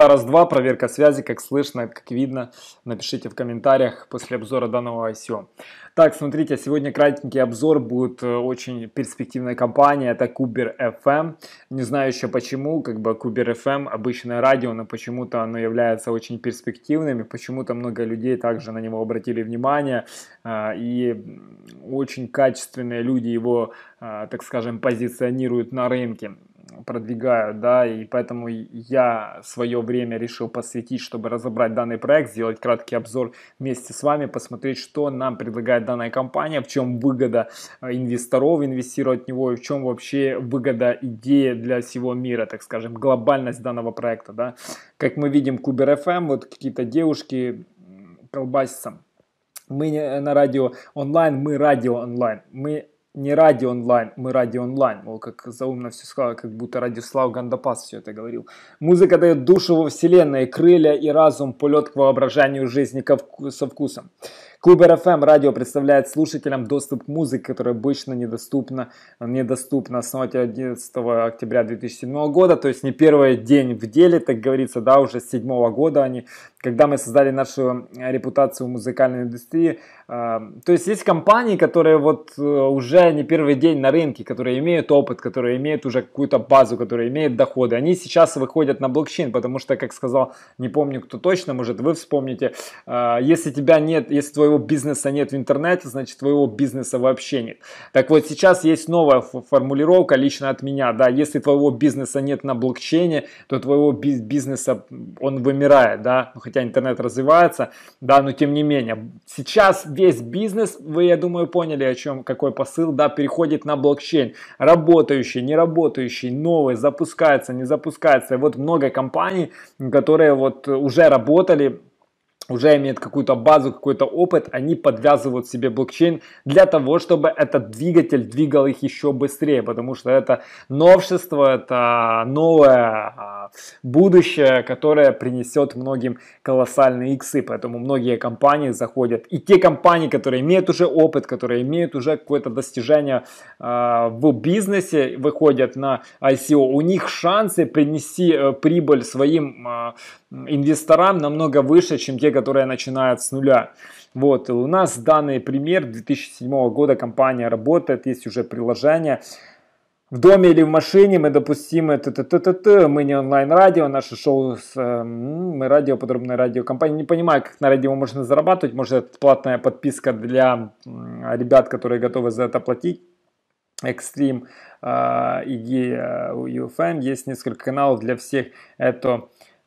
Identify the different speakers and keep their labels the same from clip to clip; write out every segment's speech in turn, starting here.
Speaker 1: Раз-два, проверка связи, как слышно, как видно. Напишите в комментариях после обзора данного ICO. Так, смотрите, сегодня кратенький обзор будет э, очень перспективная компания. Это Кубер FM. Эм. Не знаю еще почему, как бы Кубер FM эм обычное радио, но почему-то оно является очень перспективным. И почему-то много людей также на него обратили внимание. Э, и очень качественные люди его, э, так скажем, позиционируют на рынке продвигают, да, и поэтому я свое время решил посвятить, чтобы разобрать данный проект, сделать краткий обзор вместе с вами, посмотреть, что нам предлагает данная компания, в чем выгода э, инвесторов инвестировать в него, и в чем вообще выгода идеи для всего мира, так скажем, глобальность данного проекта, да. Как мы видим, Кубер FM, эм, вот какие-то девушки колбасятся. Мы э, на радио онлайн, мы радио онлайн. Мы не ради онлайн, мы ради онлайн. Мол, как заумно все сказал, как будто ради Слава Гандапас все это говорил. Музыка дает душу во вселенной, крылья и разум, полет к воображению жизни со вкусом. Клуб РФМ эм радио представляет слушателям доступ к музыке, которая обычно недоступна, недоступна с 11 октября 2007 года, то есть не первый день в деле, так говорится, да, уже с 7 года они когда мы создали нашу э, репутацию в музыкальной индустрии. Э, то есть есть компании, которые вот э, уже не первый день на рынке, которые имеют опыт, которые имеют уже какую-то базу, которые имеют доходы. Они сейчас выходят на блокчейн, потому что, как сказал, не помню кто точно, может вы вспомните, если тебя нет, если твоего бизнеса нет в интернете, значит твоего бизнеса вообще нет. Так вот сейчас есть новая формулировка лично от меня, да, если твоего бизнеса нет на блокчейне, то твоего бизнеса он вымирает, да, ну, хотя интернет развивается, да, но тем не менее. Сейчас весь бизнес, вы, я думаю, поняли, о чем, какой посыл, да, переходит на блокчейн. Работающий, не работающий, новый, запускается, не запускается. И вот много компаний, которые вот уже работали уже имеют какую-то базу, какой-то опыт, они подвязывают себе блокчейн для того, чтобы этот двигатель двигал их еще быстрее, потому что это новшество, это новое а, будущее, которое принесет многим колоссальные иксы. Поэтому многие компании заходят. И те компании, которые имеют уже опыт, которые имеют уже какое-то достижение а, в бизнесе, выходят на ICO, у них шансы принести э, прибыль своим а, инвесторам намного выше, чем те, которые начинают с нуля. Вот, у нас данный пример 2007 года компания работает, есть уже приложение, в доме или в машине мы допустимы, т -т -т -т -т, мы не онлайн-радио, наше шоу, с, э, мы радио, подробная радиокомпания. Не понимаю, как на радио можно зарабатывать, может это платная подписка для ребят, которые готовы за это платить. Экстрим а, э, и UFM, эм. есть несколько каналов для всех, это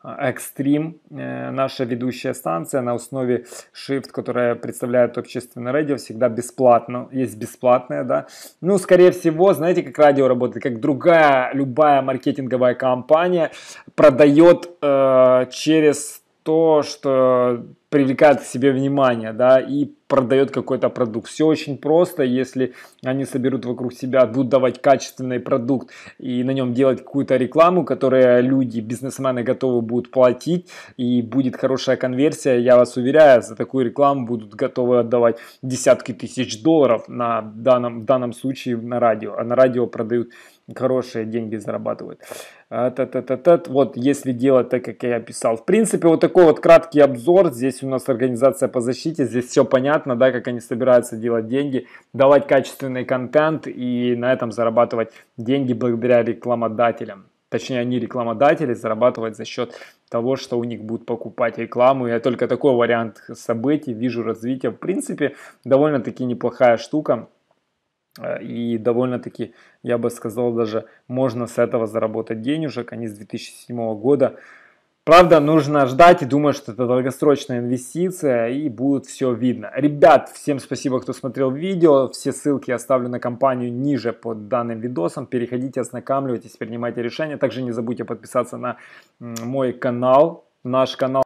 Speaker 1: Экстрим, наша ведущая станция на основе Shift, которая представляет общественное радио, всегда бесплатно, есть бесплатное, да. Ну, скорее всего, знаете, как радио работает, как другая любая маркетинговая компания продает э, через то, что привлекает к себе внимание, да, и продает какой-то продукт. Все очень просто, если они соберут вокруг себя, будут давать качественный продукт и на нем делать какую-то рекламу, которая люди, бизнесмены готовы будут платить и будет хорошая конверсия, я вас уверяю, за такую рекламу будут готовы отдавать десятки тысяч долларов на данном, в данном случае на радио, а на радио продают хорошие деньги зарабатывают. А, вот если делать так, как я описал. В принципе, вот такой вот краткий обзор. Здесь здесь у нас организация по защите, здесь все понятно, да, как они собираются делать деньги, давать качественный контент и на этом зарабатывать деньги благодаря рекламодателям. Точнее, они рекламодатели зарабатывать за счет того, что у них будут покупать рекламу. Я только такой вариант событий вижу развитие. В принципе, довольно-таки неплохая штука. Э, и довольно-таки, я бы сказал, даже можно с этого заработать денежек. Они с 2007 года Правда, нужно ждать и думать, что это долгосрочная инвестиция и будет все видно. Ребят, всем спасибо, кто смотрел видео. Все ссылки я оставлю на компанию ниже под данным видосом. Переходите, ознакомьтесь, принимайте решения. Также не забудьте подписаться на мой канал, наш канал.